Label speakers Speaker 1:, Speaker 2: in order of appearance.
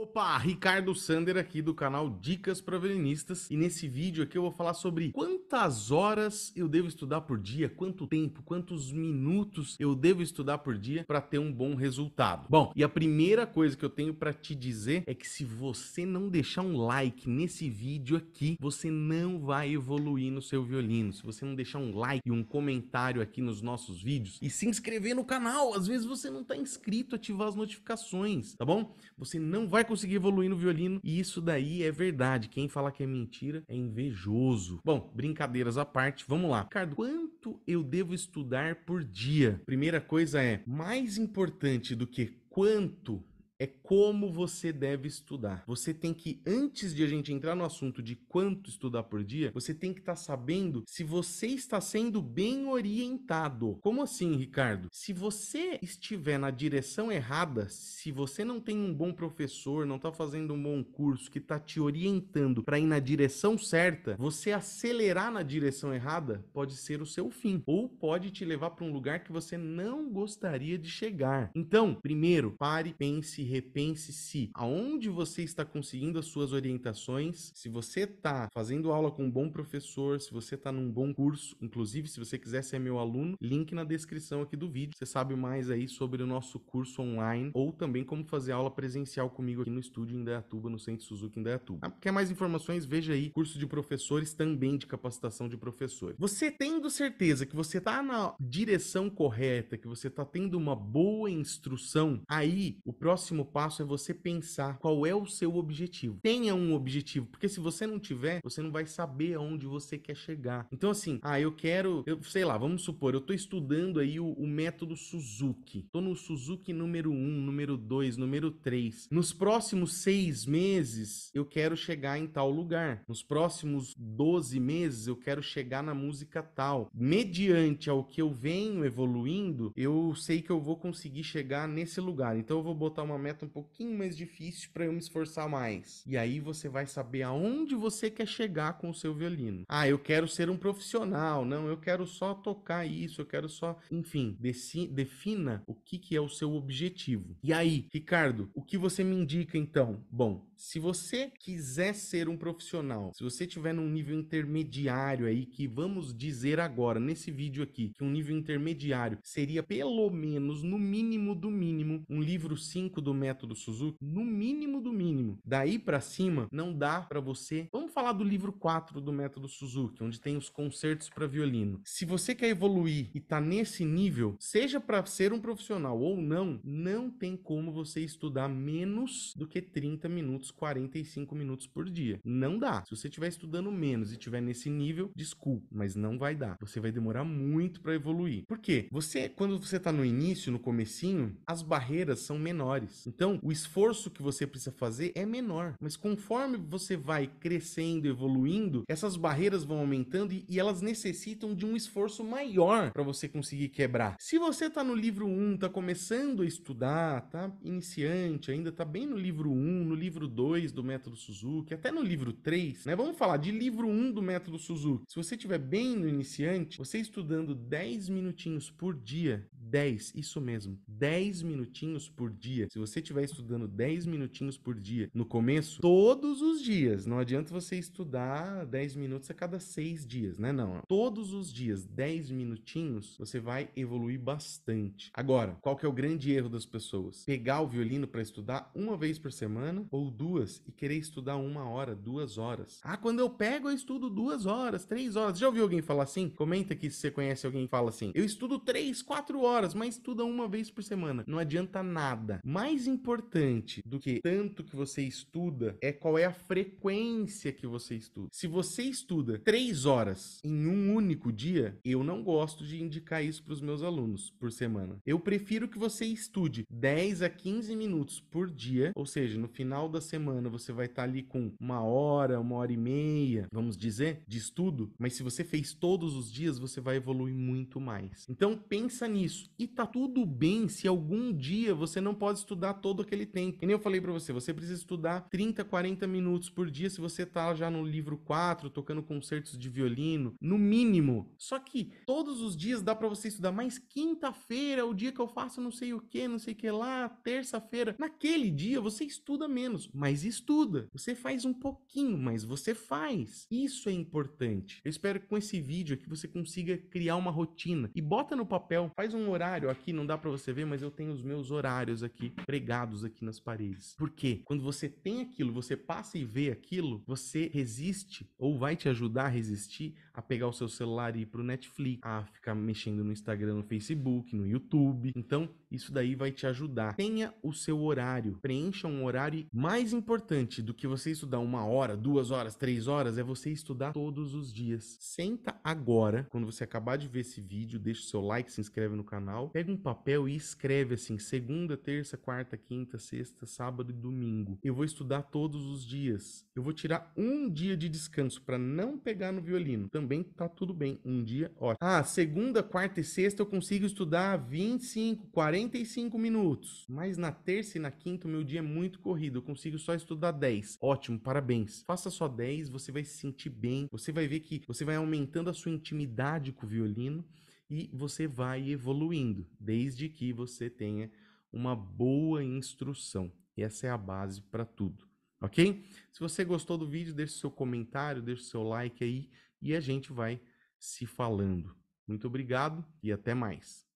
Speaker 1: Opa, Ricardo Sander aqui do canal Dicas para Violinistas e nesse vídeo aqui eu vou falar sobre quantas horas eu devo estudar por dia, quanto tempo, quantos minutos eu devo estudar por dia para ter um bom resultado. Bom, e a primeira coisa que eu tenho para te dizer é que se você não deixar um like nesse vídeo aqui, você não vai evoluir no seu violino. Se você não deixar um like e um comentário aqui nos nossos vídeos e se inscrever no canal, às vezes você não está inscrito, ativar as notificações, tá bom? Você não vai conseguir evoluir no violino. E isso daí é verdade. Quem fala que é mentira é invejoso. Bom, brincadeiras à parte, vamos lá. Ricardo, quanto eu devo estudar por dia? Primeira coisa é, mais importante do que quanto é como você deve estudar. Você tem que, antes de a gente entrar no assunto de quanto estudar por dia, você tem que estar tá sabendo se você está sendo bem orientado. Como assim, Ricardo? Se você estiver na direção errada, se você não tem um bom professor, não está fazendo um bom curso que está te orientando para ir na direção certa, você acelerar na direção errada pode ser o seu fim ou pode te levar para um lugar que você não gostaria de chegar. Então, primeiro, pare, pense, repense se aonde você está conseguindo as suas orientações, se você está fazendo aula com um bom professor, se você está num bom curso, inclusive se você quiser ser meu aluno, link na descrição aqui do vídeo. Você sabe mais aí sobre o nosso curso online ou também como fazer aula presencial comigo aqui no estúdio em Dayatuba, no Centro Suzuki em Dayatuba. Ah, quer mais informações? Veja aí curso de professores também de capacitação de professores. Você tendo certeza que você está na direção correta, que você está tendo uma boa instrução, aí o próximo próximo passo é você pensar qual é o seu objetivo. Tenha um objetivo, porque se você não tiver, você não vai saber aonde você quer chegar. Então, assim, ah, eu quero, eu sei lá, vamos supor, eu tô estudando aí o, o método Suzuki. Tô no Suzuki número 1, um, número 2, número 3. Nos próximos seis meses, eu quero chegar em tal lugar. Nos próximos 12 meses, eu quero chegar na música tal. Mediante ao que eu venho evoluindo, eu sei que eu vou conseguir chegar nesse lugar. Então, eu vou botar uma meta um pouquinho mais difícil para eu me esforçar mais. E aí você vai saber aonde você quer chegar com o seu violino. Ah, eu quero ser um profissional, não, eu quero só tocar isso, eu quero só, enfim, defina o que que é o seu objetivo. E aí, Ricardo, o que você me indica então? Bom, se você quiser ser um profissional, se você tiver num nível intermediário aí, que vamos dizer agora nesse vídeo aqui, que um nível intermediário seria pelo menos, no mínimo do mínimo, um livro 5 do método Suzuki, no mínimo do mínimo. Daí para cima, não dá para você. Vamos falar do livro 4 do método Suzuki, onde tem os concertos para violino. Se você quer evoluir e tá nesse nível, seja para ser um profissional ou não, não tem como você estudar menos do que 30 minutos, 45 minutos por dia. Não dá. Se você estiver estudando menos e estiver nesse nível, desculpa, mas não vai dar. Você vai demorar muito para evoluir. Por quê? Você, quando você tá no início, no comecinho, as barreiras são menores. Então, o esforço que você precisa fazer é menor, mas conforme você vai crescendo, evoluindo, essas barreiras vão aumentando e, e elas necessitam de um esforço maior para você conseguir quebrar. Se você está no livro 1, está começando a estudar, tá iniciante, ainda está bem no livro 1, no livro 2 do método Suzuki, até no livro 3, né? Vamos falar de livro 1 do método Suzuki. Se você estiver bem no iniciante, você estudando 10 minutinhos por dia, 10, isso mesmo, 10 minutinhos por dia. Se você estiver estudando 10 minutinhos por dia no começo, todos os dias, não adianta você estudar 10 minutos a cada 6 dias, né? Não, todos os dias, 10 minutinhos, você vai evoluir bastante. Agora, qual que é o grande erro das pessoas? Pegar o violino para estudar uma vez por semana ou duas e querer estudar uma hora, duas horas. Ah, quando eu pego, eu estudo duas horas, três horas. Já ouviu alguém falar assim? Comenta aqui se você conhece alguém que fala assim. Eu estudo três, quatro horas horas, mas estuda uma vez por semana. Não adianta nada. Mais importante do que tanto que você estuda é qual é a frequência que você estuda. Se você estuda três horas em um único dia, eu não gosto de indicar isso para os meus alunos por semana. Eu prefiro que você estude 10 a 15 minutos por dia, ou seja, no final da semana você vai estar tá ali com uma hora, uma hora e meia, vamos dizer, de estudo, mas se você fez todos os dias, você vai evoluir muito mais. Então pensa nisso. E tá tudo bem se algum dia você não pode estudar todo aquele tempo. E nem eu falei para você, você precisa estudar 30, 40 minutos por dia se você tá já no livro 4, tocando concertos de violino, no mínimo. Só que todos os dias dá para você estudar, mas quinta-feira é o dia que eu faço não sei o que, não sei o que lá, terça-feira. Naquele dia você estuda menos, mas estuda. Você faz um pouquinho, mas você faz. Isso é importante. Eu espero que com esse vídeo aqui você consiga criar uma rotina e bota no papel, faz um horário horário aqui, não dá para você ver, mas eu tenho os meus horários aqui pregados aqui nas paredes. Por quê? Quando você tem aquilo, você passa e vê aquilo, você resiste ou vai te ajudar a resistir a pegar o seu celular e ir pro Netflix, a ficar mexendo no Instagram, no Facebook, no YouTube. Então, isso daí vai te ajudar. Tenha o seu horário, preencha um horário. Mais importante do que você estudar uma hora, duas horas, três horas, é você estudar todos os dias. Senta agora, quando você acabar de ver esse vídeo, deixa o seu like, se inscreve no canal pega um papel e escreve assim: segunda, terça, quarta, quinta, sexta, sábado e domingo. Eu vou estudar todos os dias. Eu vou tirar um dia de descanso para não pegar no violino. Também tá tudo bem. Um dia, ó. Ah, segunda, quarta e sexta eu consigo estudar 25, 45 minutos. Mas na terça e na quinta o meu dia é muito corrido. Eu consigo só estudar 10. Ótimo, parabéns. Faça só 10, você vai se sentir bem. Você vai ver que você vai aumentando a sua intimidade com o violino e você vai evoluindo, desde que você tenha uma boa instrução. Essa é a base para tudo, ok? Se você gostou do vídeo, deixe seu comentário, deixe seu like aí e a gente vai se falando. Muito obrigado e até mais.